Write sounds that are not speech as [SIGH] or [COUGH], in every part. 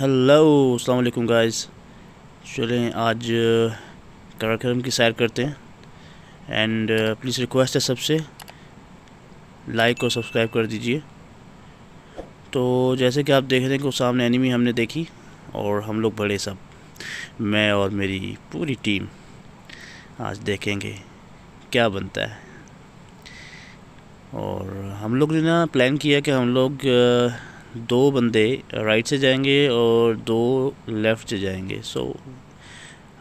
hello अस्सलाम वालेकुम guys चलें आज कार्यक्रम की सैर करते हैं एंड प्लीज़ रिक्वेस्ट है सबसे लाइक और सब्सक्राइब कर दीजिए तो जैसे कि आप देख रहे हैं कि सामने एनिमी हमने देखी और हम लोग बड़े सब मैं और मेरी पूरी टीम आज देखेंगे क्या बनता है और हम लोग ने ना प्लान किया कि हम लोग दो बंदे राइट से जाएंगे और दो लेफ़्ट से जाएंगे सो so,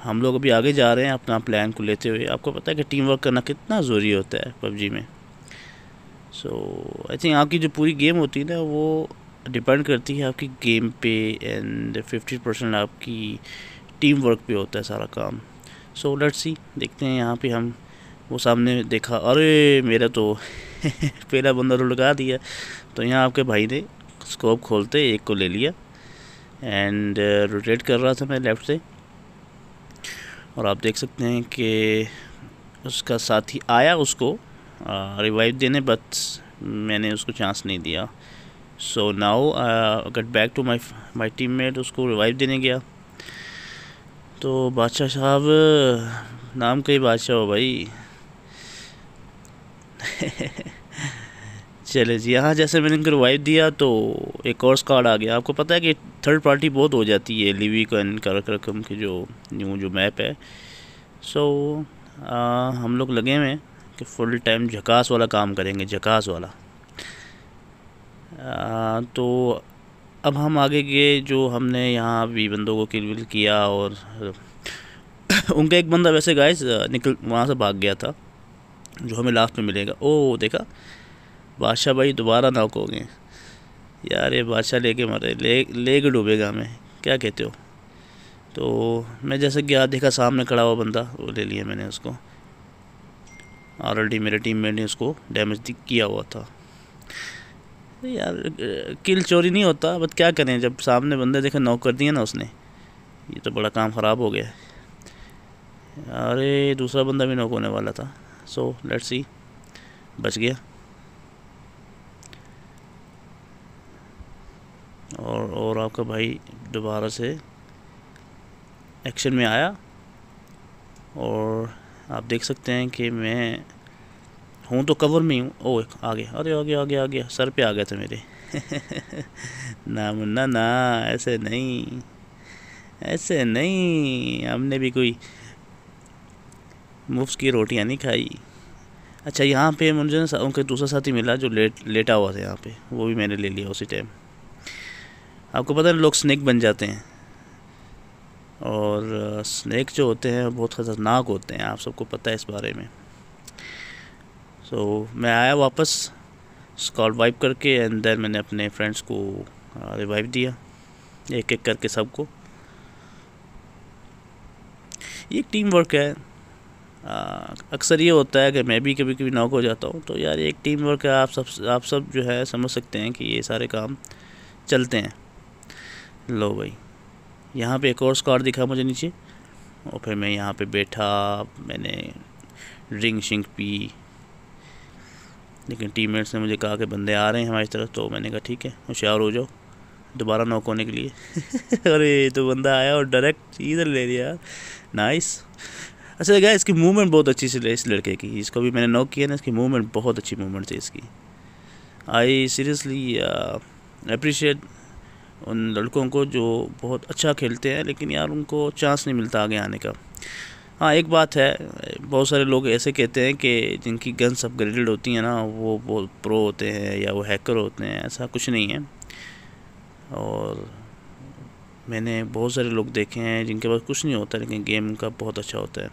हम लोग अभी आगे जा रहे हैं अपना प्लान को लेते हुए आपको पता है कि टीम वर्क करना कितना ज़रूरी होता है पबजी में सो आई थिंक आपकी जो पूरी गेम होती है ना वो डिपेंड करती है आपकी गेम पे एंड फिफ्टी परसेंट आपकी टीम वर्क पे होता है सारा काम सो लेट्स सी देखते हैं यहाँ पे हम वो सामने देखा अरे मेरा तो [LAUGHS] पहला बंदा तो लगा दिया तो यहाँ आपके भाई ने स्कोप खोलते एक को ले लिया एंड रोटेट uh, कर रहा था मैं लेफ़्ट से और आप देख सकते हैं कि उसका साथी आया उसको रिवाइव uh, देने बट मैंने उसको चांस नहीं दिया so now got back to my my teammate उसको रिवाइव देने गया तो बादशाह साहब नाम कई ही बादशाह हो भाई [LAUGHS] चले जी यहाँ जैसे मैंने इनको रिवाइव दिया तो एक और स्कॉड आ गया आपको पता है कि थर्ड पार्टी बहुत हो जाती है लिवी को कर रकम की जो न्यू जो मैप है सो so, हम लोग लगे हुए कि फुल टाइम झकास वाला काम करेंगे झकास वाला आ, तो अब हम आगे गए जो हमने यहाँ भी बंदों को किल किया और [COUGHS] उनका एक बंदा वैसे गाय निकल वहाँ से भाग गया था जो हमें लास्ट में मिलेगा ओ देखा बादशाह भाई दोबारा नॉक हो गए यार ये बादशाह लेके मरे ले ले के डूबेगा हमें क्या कहते हो तो मैं जैसे गया देखा सामने खड़ा हुआ बंदा वो ले लिया मैंने उसको ऑलरेडी मेरे टीम मेट ने उसको डैमेज किया हुआ था यार किल चोरी नहीं होता बट क्या करें जब सामने बंदे देखे नॉक कर दिया ना उसने ये तो बड़ा काम ख़राब हो गया अरे दूसरा बंदा भी नॉक होने वाला था सो लेट्स सी बच गया और और आपका भाई दोबारा से एक्शन में आया और आप देख सकते हैं कि मैं हूँ तो कवर में हूँ ओ आ गया अरे आ गया आ गया आ गया सर पे आ गया था मेरे [LAUGHS] ना मुन्ना ना ऐसे नहीं ऐसे नहीं हमने भी कोई मुफ्त की रोटियाँ नहीं खाई अच्छा यहाँ पे मुझे ना उनके दूसरा साथी मिला जो लेट लेटा हुआ था यहाँ पे वो भी मैंने ले लिया उसी टाइम आपको पता है लोग स्नैक बन जाते हैं और स्नैक जो होते हैं बहुत ख़तरनाक होते हैं आप सबको पता है इस बारे में सो so, मैं आया वापस स्कॉल वाइप करके एंड देन मैंने अपने फ्रेंड्स को रिवाइव दिया एक एक करके सबको ये टीम वर्क है अक्सर ये होता है कि मैं भी कभी कभी नॉक हो जाता हूँ तो यार एक टीम वर्क है आप सब आप सब जो है समझ सकते हैं कि ये सारे काम चलते हैं लो भाई यहाँ पे एक और स्कॉर दिखा मुझे नीचे और फिर मैं यहाँ पे बैठा मैंने ड्रिंक शिंक पी लेकिन टीममेट्स ने मुझे कहा कि बंदे आ रहे हैं हमारी तरफ तो मैंने कहा ठीक है होशियार हो जाओ दोबारा नॉक होने के लिए [LAUGHS] अरे तो बंदा आया और डायरेक्ट इधर ले लिया नाइस अच्छा लगा इसकी मूवमेंट बहुत अच्छी सी इस लड़के की इसको भी मैंने नॉक किया ना इसकी मूवमेंट बहुत अच्छी मूवमेंट थी इसकी आई सीरियसली अप्रिशिएट उन लड़कों को जो बहुत अच्छा खेलते हैं लेकिन यार उनको चांस नहीं मिलता आगे आने का हाँ एक बात है बहुत सारे लोग ऐसे कहते हैं कि जिनकी गन्स अपग्रेडेड होती हैं ना वो बहुत प्रो होते हैं या वो हैकर होते हैं ऐसा कुछ नहीं है और मैंने बहुत सारे लोग देखे हैं जिनके पास कुछ नहीं होता लेकिन गेम का बहुत अच्छा होता है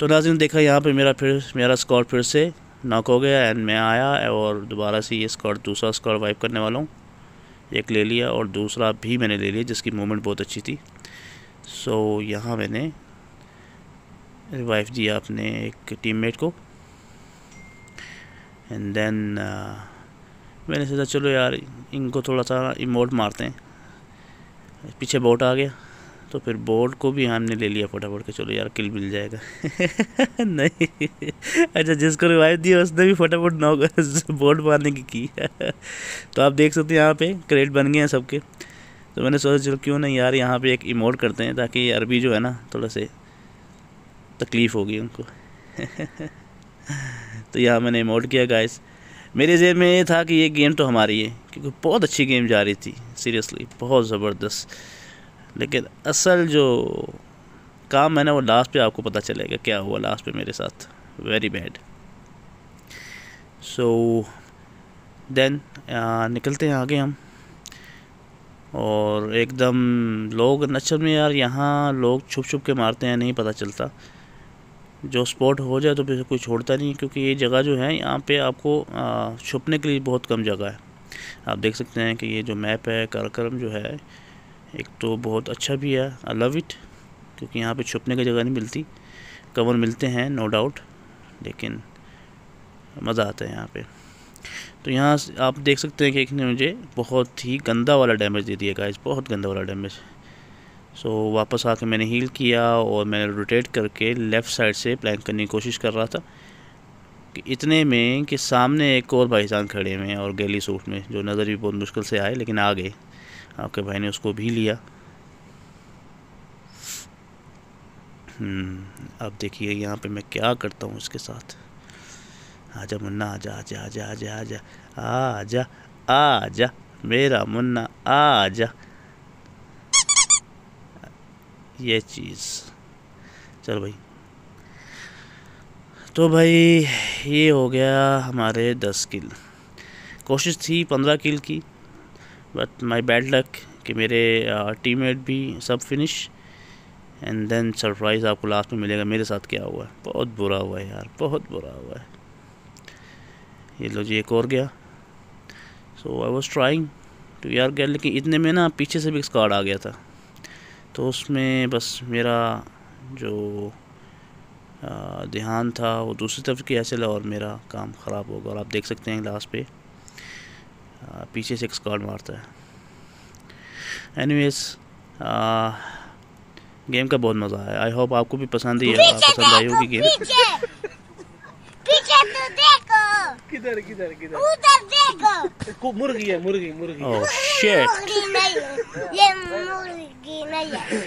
तो नाजिन देखा यहाँ पे मेरा फिर मेरा स्कॉर फिर से नॉक हो गया एंड मैं आया और दोबारा से ये स्कॉर दूसरा स्कॉर वाइप करने वाला हूँ एक ले लिया और दूसरा भी मैंने ले लिया जिसकी मूवमेंट बहुत अच्छी थी सो so, यहाँ मैंने रिवाइव दिया अपने एक टीममेट को एंड देन uh, मैंने सोचा चलो यार इनको थोड़ा सा इमोट मारते हैं पीछे बोट आ गया तो फिर बोर्ड को भी हमने ले लिया फटाफट के चलो यार किल मिल जाएगा [LAUGHS] नहीं अच्छा जिसको रिवाइव दिया उसने भी फटाफट नौ बोर्ड मारने की की [LAUGHS] तो आप देख सकते हैं यहाँ पे क्रेड बन गए हैं सबके तो मैंने सोचा चलो क्यों नहीं यार यहाँ पे एक इमोट करते हैं ताकि अरबी जो है ना थोड़ा से तकलीफ़ होगी उनको [LAUGHS] तो यहाँ मैंने इमोट किया गाइस मेरे जेब में ये था कि ये गेम तो हमारी है क्योंकि बहुत अच्छी गेम जा रही थी सीरियसली बहुत ज़बरदस्त लेकिन असल जो काम है ना वो लास्ट पे आपको पता चलेगा क्या हुआ लास्ट पे मेरे साथ वेरी बैड सो देन निकलते हैं आगे हम और एकदम लोग नक्सल में यार यहाँ लोग छुप छुप के मारते हैं नहीं पता चलता जो स्पॉट हो जाए तो फिर कोई छोड़ता नहीं क्योंकि ये जगह जो है यहाँ पे आपको छुपने के लिए बहुत कम जगह है आप देख सकते हैं कि ये जो मैप है कार्यक्रम जो है एक तो बहुत अच्छा भी है आई लव इट क्योंकि यहाँ पे छुपने की जगह नहीं मिलती कवर मिलते हैं नो डाउट लेकिन मज़ा आता है यहाँ पे तो यहाँ आप देख सकते हैं कि एक ने मुझे बहुत ही गंदा वाला डैमेज दे दिया गाइस बहुत गंदा वाला डैमेज सो so, वापस आके मैंने हील किया और मैंने रोटेट करके लेफ़्ट साइड से प्लैंक करने की कोशिश कर रहा था कि इतने में कि सामने एक और भाईजान खड़े हुए हैं और गैली सूट में जो नज़र भी बहुत मुश्किल से आए लेकिन आ गए आपके भाई ने उसको भी लिया हम्म, अब देखिए यहाँ पे मैं क्या करता हूँ इसके साथ आजा मुन्ना आजा आजा आजा आजा आजा आजा आजा मेरा मुन्ना आजा ये चीज़ चलो भाई तो भाई ये हो गया हमारे दस किल कोशिश थी पंद्रह किल की बट माई बैड लक कि मेरे टीममेट भी सब फिनिश एंड देन सरप्राइज़ आपको लास्ट में मिलेगा मेरे साथ क्या हुआ है बहुत बुरा हुआ है यार बहुत बुरा हुआ है ये लो जी एक और गया so I was trying to यार गया लेकिन इतने में ना पीछे से भी एक कार्ड आ गया था तो उसमें बस मेरा जो ध्यान था वो दूसरी तरफ की ऐसे और मेरा काम ख़राब होगा और आप देख सकते हैं लास्ट पे Uh, पीछे से एक स्कॉल मारता है एनीवेज गेम uh, का बहुत मज़ा आया आई होप आपको भी पसंद ही है पसंद आई होगी गेम पीछे तो देखो किधर किधर किधर उधर देखो को मुर्गी है मुर्गी मुर्गी ओह oh, शिट ये मुर्गी नहीं है